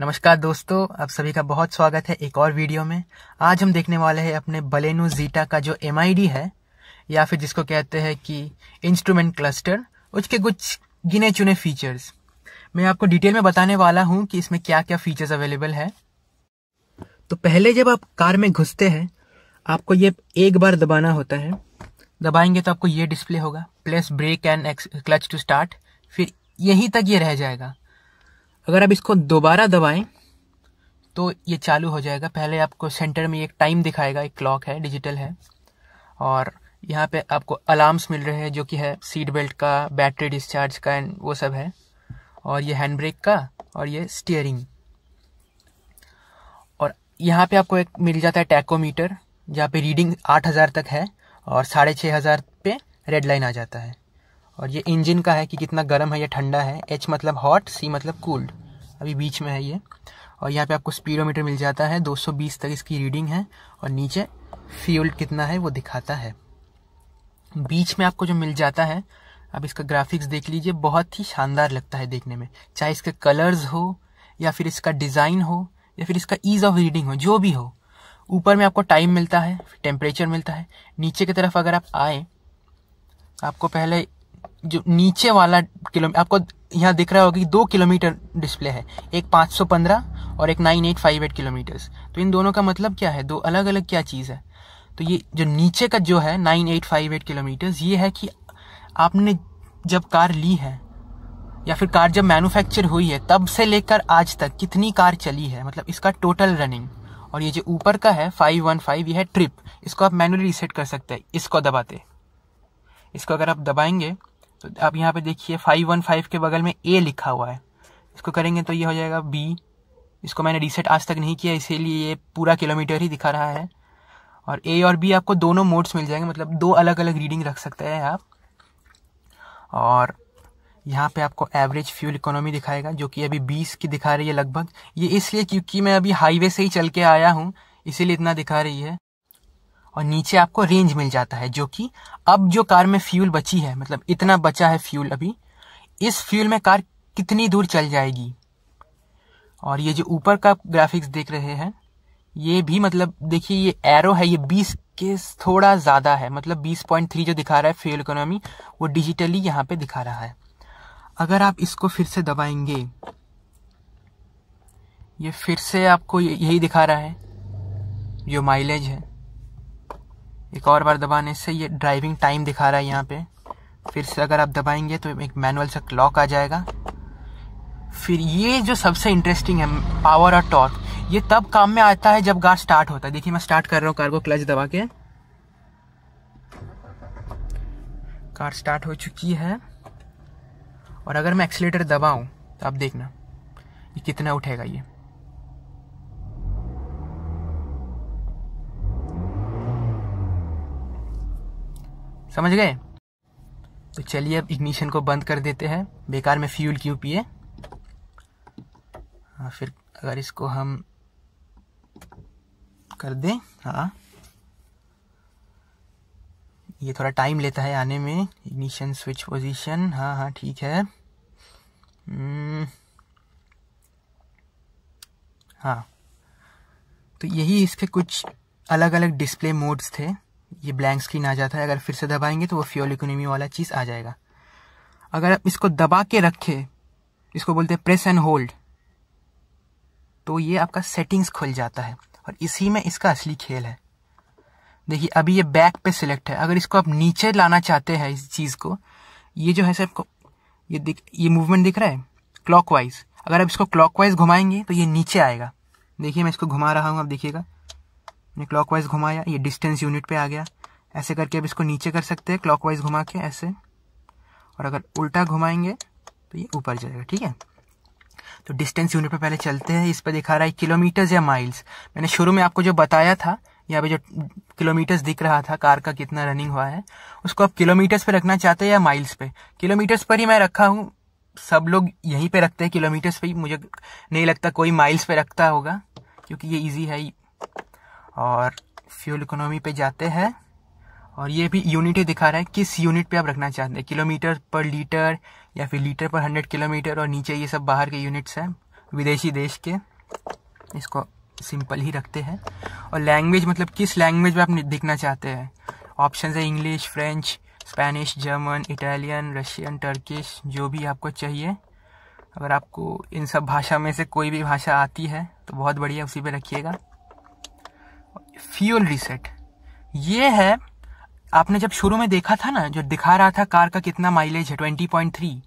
नमस्कार दोस्तों आप सभी का बहुत स्वागत है एक और वीडियो में आज हम देखने वाले हैं अपने बलेनो जीटा का जो एम है या फिर जिसको कहते हैं कि इंस्ट्रूमेंट क्लस्टर उसके कुछ गिने चुने फीचर्स मैं आपको डिटेल में बताने वाला हूं कि इसमें क्या क्या फीचर्स अवेलेबल है तो पहले जब आप कार में घुसते हैं आपको ये एक बार दबाना होता है दबाएंगे तो आपको ये डिस्प्ले होगा plus brake and clutch to start फिर यहीं तक ये रह जाएगा अगर आप इसको दोबारा दबाएं तो ये चालू हो जाएगा पहले आपको सेंटर में एक टाइम दिखाएगा एक क्लॉक है डिजिटल है और यहाँ पे आपको अलार्म्स मिल रहे हैं जो कि है सीट बेल्ट का बैटरी डिस्चार्ज का एंड वो सब है और ये हैंड ब्रेक का और ये स्टीयरिंग और यहाँ पे आपको एक मिल जाता है टैकोमीटर जहाँ पे रीडिंग आठ हज़ार तक है और साढ़े छः हज़ार पे रेड लाइन आ जाता है और ये इंजन का है कि कितना गर्म है या ठंडा है एच मतलब हॉट सी मतलब कूल्ड अभी बीच में है ये और यहाँ पे आपको स्पीडोमीटर मिल जाता है 220 तक इसकी रीडिंग है और नीचे फ्यूल कितना है वो दिखाता है बीच में आपको जो मिल जाता है अब इसका ग्राफिक्स देख लीजिए बहुत ही शानदार लगता है देखने में चाहे इसके कलर्स हो या फिर इसका डिज़ाइन हो या फिर इसका ईज़ ऑफ रीडिंग हो जो भी हो ऊपर में आपको टाइम मिलता है टेम्परेचर मिलता है नीचे की तरफ अगर आप आए आपको पहले जो नीचे वाला किलोमीटर आपको यहाँ दिख रहा होगा कि दो किलोमीटर डिस्प्ले है एक 515 और एक 9858 किलोमीटर्स तो इन दोनों का मतलब क्या है दो अलग अलग क्या चीज़ है तो ये जो नीचे का जो है 9858 किलोमीटर्स ये है कि आपने जब कार ली है या फिर कार जब मैन्युफैक्चर हुई है तब से लेकर आज तक कितनी कार चली है मतलब इसका टोटल रनिंग और ये जो ऊपर का है 515 ये है ट्रिप इसको आप मैनुअली रीसेट कर सकते हैं इसको दबाते इसको अगर आप दबाएंगे तो आप यहाँ पे देखिए फाइव वन फाइव के बगल में ए लिखा हुआ है इसको करेंगे तो ये हो जाएगा बी इसको मैंने रीसेट आज तक नहीं किया इसीलिए ये पूरा किलोमीटर ही दिखा रहा है और ए और बी आपको दोनों मोड्स मिल जाएंगे मतलब दो अलग अलग रीडिंग रख सकते हैं आप और यहाँ पे आपको एवरेज फ्यूल इकोनॉमी दिखाएगा जो कि अभी बीस की दिखा रही है लगभग ये इसलिए क्योंकि मैं अभी हाईवे से ही चल के आया हूँ इसीलिए इतना दिखा रही है और नीचे आपको रेंज मिल जाता है जो कि अब जो कार में फ्यूल बची है मतलब इतना बचा है फ्यूल अभी इस फ्यूल में कार कितनी दूर चल जाएगी और ये जो ऊपर का ग्राफिक्स देख रहे हैं ये भी मतलब देखिए ये एरो है ये 20 के थोड़ा ज़्यादा है मतलब 20.3 जो दिखा रहा है फ्यूल इकोनॉमी वो डिजिटली यहाँ पे दिखा रहा है अगर आप इसको फिर से दबाएंगे ये फिर से आपको यही दिखा रहा है जो माइलेज है एक और बार दबाने से ये ड्राइविंग टाइम दिखा रहा है यहाँ पे फिर से अगर आप दबाएंगे तो एक मैनुअल सा क्लॉक आ जाएगा फिर ये जो सबसे इंटरेस्टिंग है पावर और टॉर्क ये तब काम में आता है जब कार स्टार्ट होता है देखिए मैं स्टार्ट कर रहा हूँ कार को क्लच दबा के कार स्टार्ट हो चुकी है और अगर मैं एक्सीटर दबाऊँ तो आप देखना ये कितना उठेगा ये समझ गए तो चलिए अब इग्निशन को बंद कर देते हैं बेकार में फ्यूल क्यों पिए हाँ फिर अगर इसको हम कर दें हाँ ये थोड़ा टाइम लेता है आने में इग्निशन स्विच पोजीशन हाँ हाँ ठीक है हम्म। हाँ तो यही इसके कुछ अलग अलग डिस्प्ले मोड्स थे ये ब्लैंक स्क्रीन आ जाता है अगर फिर से दबाएंगे तो वो फ्यूल इकोनॉमी वाला चीज़ आ जाएगा अगर आप इसको दबा के रखें इसको बोलते हैं प्रेस एंड होल्ड तो ये आपका सेटिंग्स खुल जाता है और इसी में इसका असली खेल है देखिए अभी ये बैक पे सिलेक्ट है अगर इसको आप नीचे लाना चाहते हैं इस चीज़ को ये जो है सर आपको ये दिख ये मूवमेंट दिख रहा है क्लॉकवाइज अगर आप इसको क्लॉकवाइज घुमाएंगे तो ये नीचे आएगा देखिए मैं इसको घुमा रहा हूँ आप देखिएगा ने क्लॉकवाइज घुमाया ये डिस्टेंस यूनिट पे आ गया ऐसे करके अब इसको नीचे कर सकते हैं क्लॉकवाइज घुमा के ऐसे और अगर उल्टा घुमाएंगे तो ये ऊपर जाएगा ठीक है तो डिस्टेंस यूनिट पे पहले चलते हैं इस पर दिखा रहा है किलोमीटर्स या माइल्स मैंने शुरू में आपको जो बताया था यहाँ पे जो किलोमीटर्स दिख रहा था कार का कितना रनिंग हुआ है उसको आप किलोमीटर्स पे रखना चाहते हैं या माइल्स पे किलोमीटर्स पर ही मैं रखा हूँ सब लोग यहीं पे रखते हैं किलोमीटर्स पे ही मुझे नहीं लगता कोई माइल्स पे रखता होगा क्योंकि ये इजी है और फ्यूल इकोनॉमी पे जाते हैं और ये भी यूनिट ही दिखा रहा है किस यूनिट पे आप रखना चाहते हैं किलोमीटर पर लीटर या फिर लीटर पर हंड्रेड किलोमीटर और नीचे ये सब बाहर के यूनिट्स हैं विदेशी देश के इसको सिंपल ही रखते हैं और लैंग्वेज मतलब किस लैंग्वेज में आप दिखना चाहते हैं ऑप्शन है English French Spanish German Italian Russian Turkish जो भी आपको चाहिए अगर आपको इन सब भाषा में से कोई भी भाषा आती है तो बहुत बढ़िया उसी पे रखिएगा फ्यूल रीसेट ये है आपने जब शुरू में देखा था ना जो दिखा रहा था कार का कितना माइलेज है ट्वेंटी पॉइंट थ्री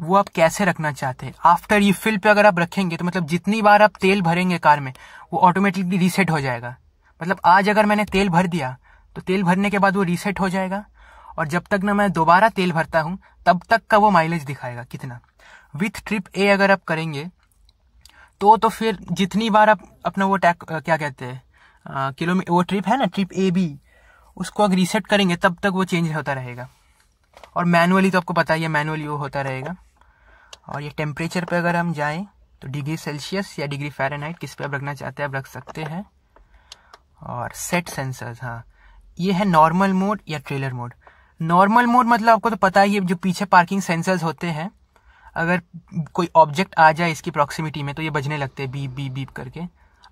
वो आप कैसे रखना चाहते हैं आफ्टर यू फिल पे अगर आप रखेंगे तो मतलब जितनी बार आप तेल भरेंगे कार में वो ऑटोमेटिकली रीसेट हो जाएगा मतलब आज अगर मैंने तेल भर दिया तो तेल भरने के बाद वो रीसेट हो जाएगा और जब तक ना मैं दोबारा तेल भरता हूँ तब तक का वो माइलेज दिखाएगा कितना विथ ट्रिप ए अगर आप करेंगे तो तो फिर जितनी बार आप अपना वो टैक क्या कहते हैं किलोमीटर वो ट्रिप है ना ट्रिप ए बी उसको अगर रीसेट करेंगे तब तक वो चेंज होता रहेगा और मैनुअली तो आपको पता ही है मैनुअली वो होता रहेगा और ये टेम्परेचर पे अगर हम जाएं तो डिग्री सेल्सियस या डिग्री फ़ारेनहाइट किस पे आप रखना चाहते हैं आप रख सकते हैं और सेट सेंसर्स हाँ ये है नॉर्मल मोड या ट्रेलर मोड नॉर्मल मोड मतलब आपको तो पता ही है जो पीछे पार्किंग सेंसर्स होते हैं अगर कोई ऑब्जेक्ट आ जाए इसकी प्रॉक्सिमिटी में तो ये बजने लगते हैं बीप बीप बीप करके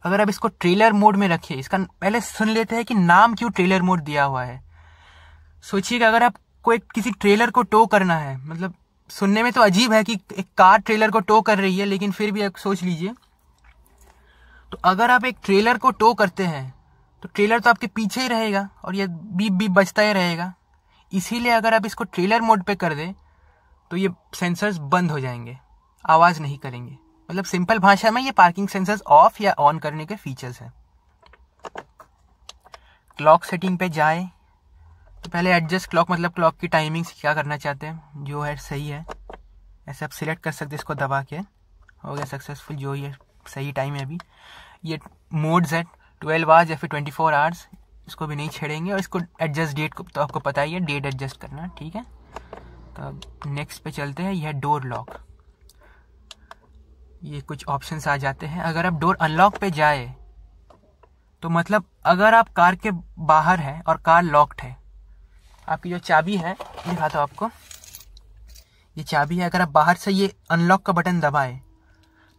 अगर आप इसको ट्रेलर मोड में रखिए इसका पहले सुन लेते हैं कि नाम क्यों ट्रेलर मोड दिया हुआ है सोचिए कि अगर आप कोई किसी ट्रेलर को टो करना है मतलब सुनने में तो अजीब है कि एक कार ट्रेलर को टो कर रही है लेकिन फिर भी आप सोच लीजिए तो अगर आप एक ट्रेलर को टो करते हैं तो ट्रेलर तो आपके पीछे ही रहेगा और ये बीप बीप बचता ही रहेगा इसीलिए अगर आप इसको ट्रेलर मोड पे कर दें तो ये सेंसर्स बंद हो जाएंगे आवाज़ नहीं करेंगे मतलब सिंपल भाषा में ये पार्किंग सेंसर्स ऑफ या ऑन करने के फीचर्स हैं क्लॉक सेटिंग पे जाए तो पहले एडजस्ट क्लॉक मतलब क्लॉक की टाइमिंग्स क्या करना चाहते हैं जो है सही है ऐसे आप सिलेक्ट कर सकते इसको दबा के हो गया सक्सेसफुल जो ये सही टाइम है अभी ये मोड्स है ट्वेल्व आवर्स या फिर ट्वेंटी फोर आवर्स इसको भी नहीं छेड़ेंगे और इसको एडजस्ट डेट को तो आपको पता ही है डेट एडजस्ट करना ठीक है तो नेक्स्ट पे चलते हैं यह डोर लॉक ये कुछ ऑप्शंस आ जाते हैं अगर आप डोर अनलॉक पे जाए तो मतलब अगर आप कार के बाहर हैं और कार लॉक्ड है आपकी जो चाबी है दिखाता हूँ आपको ये चाबी है अगर आप बाहर से ये अनलॉक का बटन दबाएं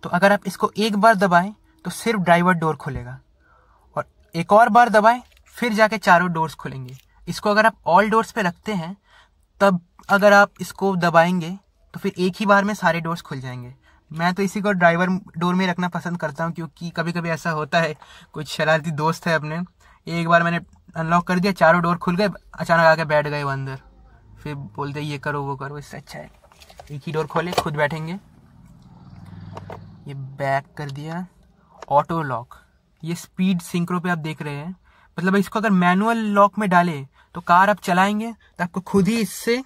तो अगर आप इसको एक बार दबाएं तो सिर्फ ड्राइवर डोर खोलेगा और एक और बार दबाएं फिर जाके चारों डोर्स खुलेंगे इसको अगर आप ऑल डोर्स पे रखते हैं तब अगर आप इसको दबाएंगे तो फिर एक ही बार में सारे डोर्स खुल जाएंगे मैं तो इसी को ड्राइवर डोर में रखना पसंद करता हूँ क्योंकि कभी कभी ऐसा होता है कुछ शरारती दोस्त है अपने एक बार मैंने अनलॉक कर दिया चारों डोर खुल गए अचानक आके बैठ गए वो अंदर फिर बोलते ये करो वो करो इससे अच्छा है एक ही डोर खोले खुद बैठेंगे ये बैक कर दिया ऑटो लॉक ये स्पीड सिंक्रो पे आप देख रहे हैं मतलब इसको अगर मैनुअल लॉक में डालें तो कार आप चलाएंगे तो आपको खुद ही इससे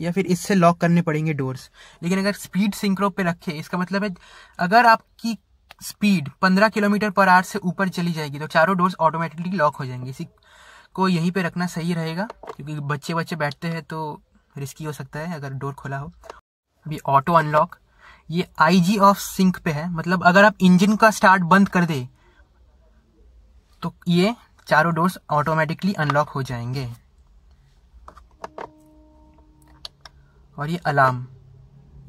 या फिर इससे लॉक करने पड़ेंगे डोर्स लेकिन अगर स्पीड सिंक्रो पे रखे इसका मतलब है अगर आपकी स्पीड 15 किलोमीटर पर आवर से ऊपर चली जाएगी तो चारों डोर्स ऑटोमेटिकली लॉक हो जाएंगे इसी को यहीं पे रखना सही रहेगा क्योंकि बच्चे बच्चे बैठते हैं तो रिस्की हो सकता है अगर डोर खोला हो अभी ऑटो अनलॉक ये आईजी ऑफ सिंक पे है मतलब अगर आप इंजन का स्टार्ट बंद कर दे तो ये चारों डोर्स ऑटोमेटिकली अनलॉक हो जाएंगे और ये अलार्म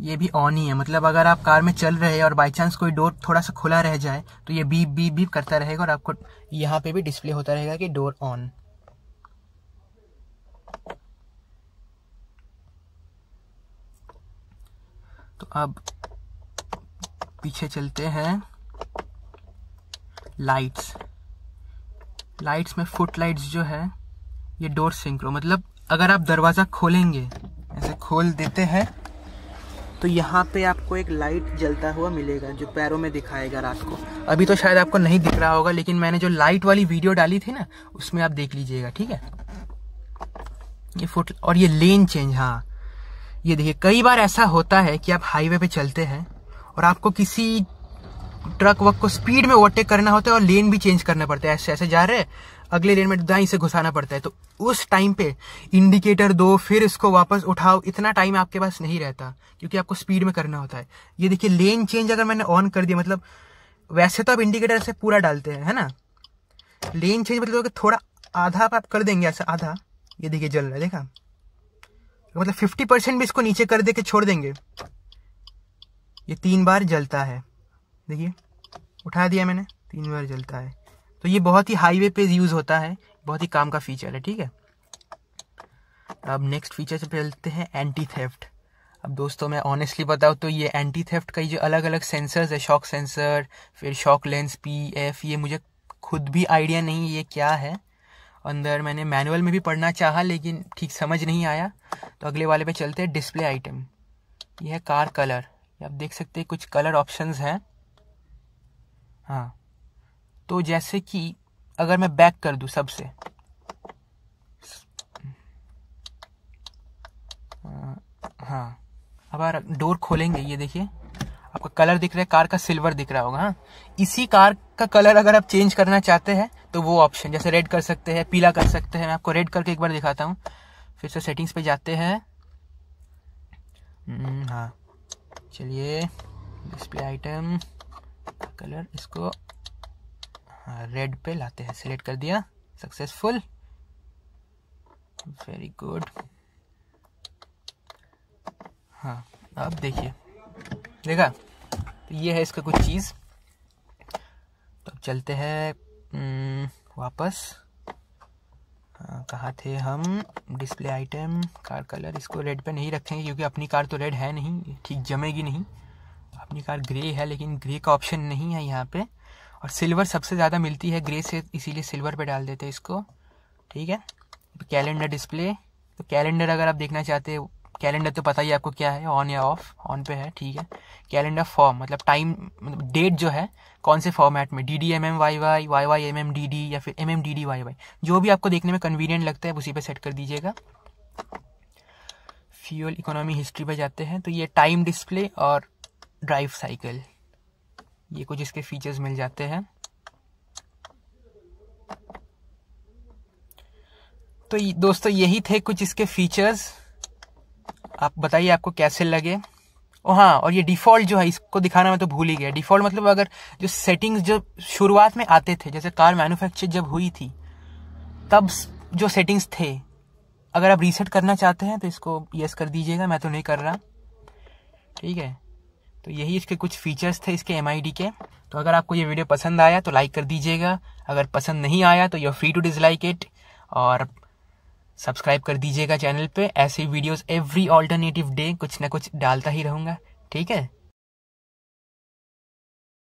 ये भी ऑन ही है मतलब अगर आप कार में चल रहे हैं और बाई चांस कोई डोर थोड़ा सा खुला रह जाए तो ये बीप बीप बीप करता रहेगा और आपको यहाँ पे भी डिस्प्ले होता रहेगा कि डोर ऑन तो अब पीछे चलते हैं लाइट्स लाइट्स में फुट लाइट्स जो है ये डोर सिंक्रो मतलब अगर आप दरवाज़ा खोलेंगे खोल देते हैं तो यहाँ पे आपको एक लाइट जलता हुआ मिलेगा जो पैरों में दिखाएगा रात को अभी तो शायद आपको नहीं दिख रहा होगा लेकिन मैंने जो लाइट वाली वीडियो डाली थी ना उसमें आप देख लीजिएगा ठीक है ये फुट और ये लेन चेंज हाँ ये देखिए कई बार ऐसा होता है कि आप हाईवे पे चलते हैं और आपको किसी ट्रक वक को स्पीड में ओवरटेक करना होता है और लेन भी चेंज करना पड़ता है ऐसे ऐसे जा रहे हैं अगले लेन में दाई से घुसाना पड़ता है तो उस टाइम पे इंडिकेटर दो फिर इसको वापस उठाओ इतना टाइम आपके पास नहीं रहता क्योंकि आपको स्पीड में करना होता है ये देखिए लेन चेंज अगर मैंने ऑन कर दिया मतलब वैसे तो आप इंडिकेटर से पूरा डालते हैं है ना लेन चेंज मतलब थोड़ा आधा आप कर देंगे ऐसा आधा ये देखिए जल रहा है देखा मतलब फिफ्टी परसेंट भी इसको नीचे कर दे के छोड़ देंगे ये तीन बार जलता है देखिए उठा दिया मैंने तीन बार जलता है तो ये बहुत ही हाईवे पे यूज़ होता है बहुत ही काम का फीचर है ठीक है अब नेक्स्ट फीचर से चलते हैं एंटी थेफ्ट अब दोस्तों मैं ऑनेस्टली बताऊँ तो ये एंटी थेफ्ट का जो अलग अलग सेंसर्स है शॉक सेंसर फिर शॉक लेंस पी एफ ये मुझे खुद भी आइडिया नहीं ये क्या है अंदर मैंने मैनुअल में भी पढ़ना चाहा लेकिन ठीक समझ नहीं आया तो अगले वाले पे चलते हैं डिस्प्ले आइटम ये है कार कलर आप देख सकते हैं कुछ कलर ऑप्शंस हैं हाँ तो जैसे कि अगर मैं बैक कर दूँ सबसे हाँ अब आप डोर खोलेंगे ये देखिए आपका कलर दिख रहा है कार का सिल्वर दिख रहा होगा हाँ इसी कार का कलर अगर आप चेंज करना चाहते हैं तो वो ऑप्शन जैसे रेड कर सकते हैं पीला कर सकते हैं मैं आपको रेड करके एक बार दिखाता हूँ फिर से सेटिंग्स पे जाते हैं हम्म, हाँ चलिए डिस्प्ले आइटम कलर इसको रेड हाँ, पे लाते हैं सिलेक्ट कर दिया सक्सेसफुल वेरी गुड हाँ अब देखिए देखा तो ये है इसका कुछ चीज़ तो अब चलते हैं वापस हाँ, कहा थे हम डिस्प्ले आइटम कार कलर इसको रेड पे नहीं रखेंगे क्योंकि अपनी कार तो रेड है नहीं ठीक जमेगी नहीं अपनी कार ग्रे है लेकिन ग्रे का ऑप्शन नहीं है यहाँ पे और सिल्वर सबसे ज़्यादा मिलती है ग्रे से इसीलिए सिल्वर पे डाल देते हैं इसको ठीक है कैलेंडर डिस्प्ले तो कैलेंडर अगर आप देखना चाहते हैं कैलेंडर तो पता ही आपको क्या है ऑन या ऑफ ऑन पे है ठीक है कैलेंडर फॉर्म मतलब टाइम मतलब डेट जो है कौन से फॉर्मेट में D D M M Y Y Y Y M M D D या फिर M M D D Y Y जो भी आपको देखने में कन्वीनियंट लगता है उसी पे सेट कर दीजिएगा फ्यूल इकोनॉमी हिस्ट्री पर जाते हैं तो ये टाइम डिस्प्ले और ड्राइव साइकिल ये कुछ इसके फीचर्स मिल जाते हैं तो दोस्तों यही थे कुछ इसके फीचर्स आप बताइए आपको कैसे लगे ओ हाँ और ये डिफ़ॉल्ट जो है इसको दिखाना मैं तो भूल ही गया डिफ़ॉल्ट मतलब अगर जो सेटिंग्स जो शुरुआत में आते थे जैसे कार मैन्युफैक्चर जब हुई थी तब जो सेटिंग्स थे अगर आप रीसेट करना चाहते हैं तो इसको यस कर दीजिएगा मैं तो नहीं कर रहा ठीक है तो यही इसके कुछ फीचर्स थे इसके एम के तो अगर आपको ये वीडियो पसंद आया तो लाइक कर दीजिएगा अगर पसंद नहीं आया तो you free to dislike it और सब्सक्राइब कर दीजिएगा चैनल पे ऐसे वीडियोस एवरी ऑल्टरनेटिव डे कुछ ना कुछ डालता ही रहूँगा ठीक है